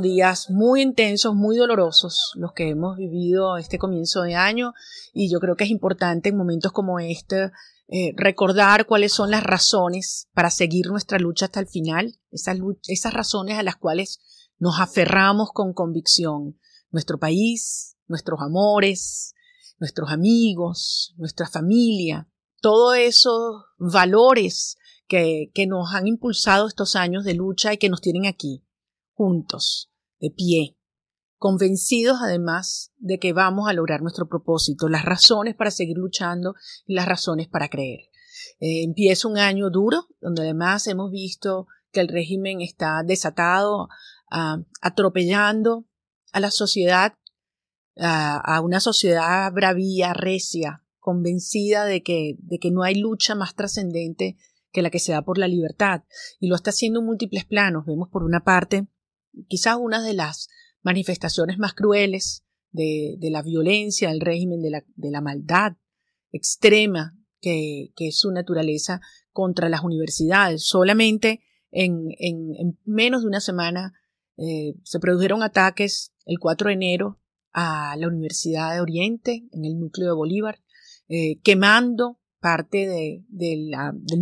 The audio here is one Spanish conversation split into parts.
días muy intensos, muy dolorosos, los que hemos vivido este comienzo de año y yo creo que es importante en momentos como este eh, recordar cuáles son las razones para seguir nuestra lucha hasta el final, esas, razones a las cuales nos aferramos con convicción, nuestro país, nuestros amores, nuestros amigos, nuestra familia, todos esos valores que nos han impulsado estos años de lucha y que nos tienen aquí, juntos, de pie, convencidos además de que vamos a lograr nuestro propósito, las razones para seguir luchando y las razones para creer. Eh, empieza un año duro, donde además hemos visto que el régimen está desatado, ah, atropellando a la sociedad, a una sociedad bravía, recia, convencida de que, de que no hay lucha más trascendente que la que se da por la libertad. Y lo está haciendo en múltiples planos. Vemos por una parte quizás una de las manifestaciones más crueles de, de la violencia del régimen, de la, de la maldad extrema que, que, es su naturaleza contra las universidades. Solamente en, en, menos de una semana eh, se produjeron ataques el 4 de enero a la Universidad de Oriente, en el núcleo de Bolívar, eh, quemando parte de, del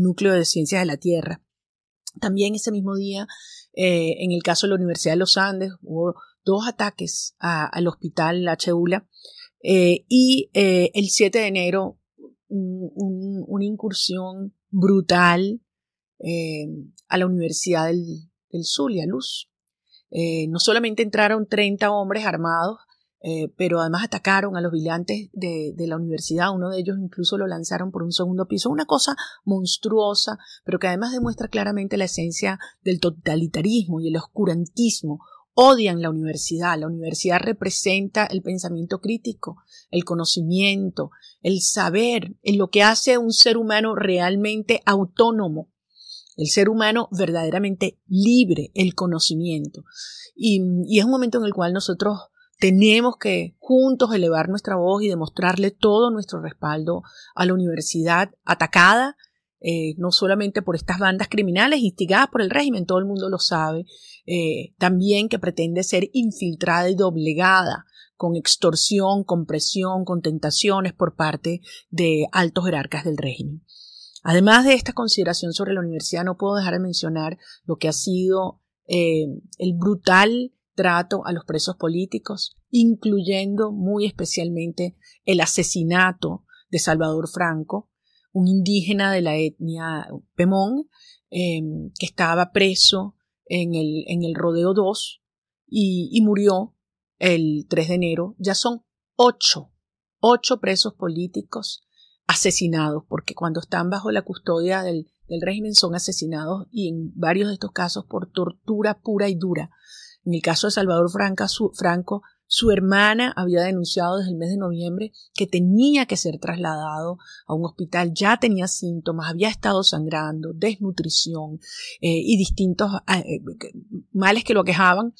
núcleo de Ciencias de la Tierra. También ese mismo día eh, en el caso de la Universidad de los Andes hubo dos ataques al hospital La eh, y eh, el 7 de enero una incursión brutal a la Universidad del, y a Luz. no solamente entraron 30 hombres armados, eh, pero además atacaron a los vigilantes de, la universidad, uno de ellos incluso lo lanzaron por un segundo piso, una cosa monstruosa, pero que además demuestra claramente la esencia del totalitarismo y el oscurantismo. Odian la universidad, la universidad representa el pensamiento crítico, el conocimiento, el saber, en lo que hace un ser humano realmente autónomo, el ser humano verdaderamente libre, el conocimiento. y es un momento en el cual nosotros tenemos que juntos elevar nuestra voz y demostrarle todo nuestro respaldo a la universidad atacada, eh, no solamente por estas bandas criminales instigadas por el régimen, todo el mundo lo sabe, eh, también que pretende ser infiltrada y doblegada con extorsión, con presión, con tentaciones por parte de altos jerarcas del régimen. Además de esta consideración sobre la universidad, no puedo dejar de mencionar lo que ha sido eh, el brutal a los presos políticos, incluyendo muy especialmente el asesinato de Salvador Franco, un indígena de la etnia Pemón, em, que estaba preso en el, en el Rodeo 2 y, murió el 3 de enero. Ya son ocho, ocho presos políticos asesinados, porque cuando están bajo la custodia del régimen son asesinados y en varios de estos casos por tortura pura y dura. En el caso de Salvador Franco, su hermana había denunciado desde el mes de noviembre que tenía que ser trasladado a un hospital, ya tenía síntomas, había estado sangrando, desnutrición eh, y distintos ah, eh, males que lo aquejaban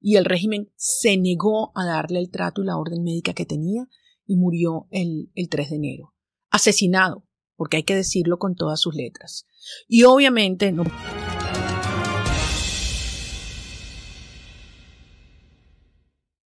y el régimen se negó a darle el trato y la orden médica que tenía y murió el, el 3 de enero, asesinado, porque hay que decirlo con todas sus letras. Y obviamente no.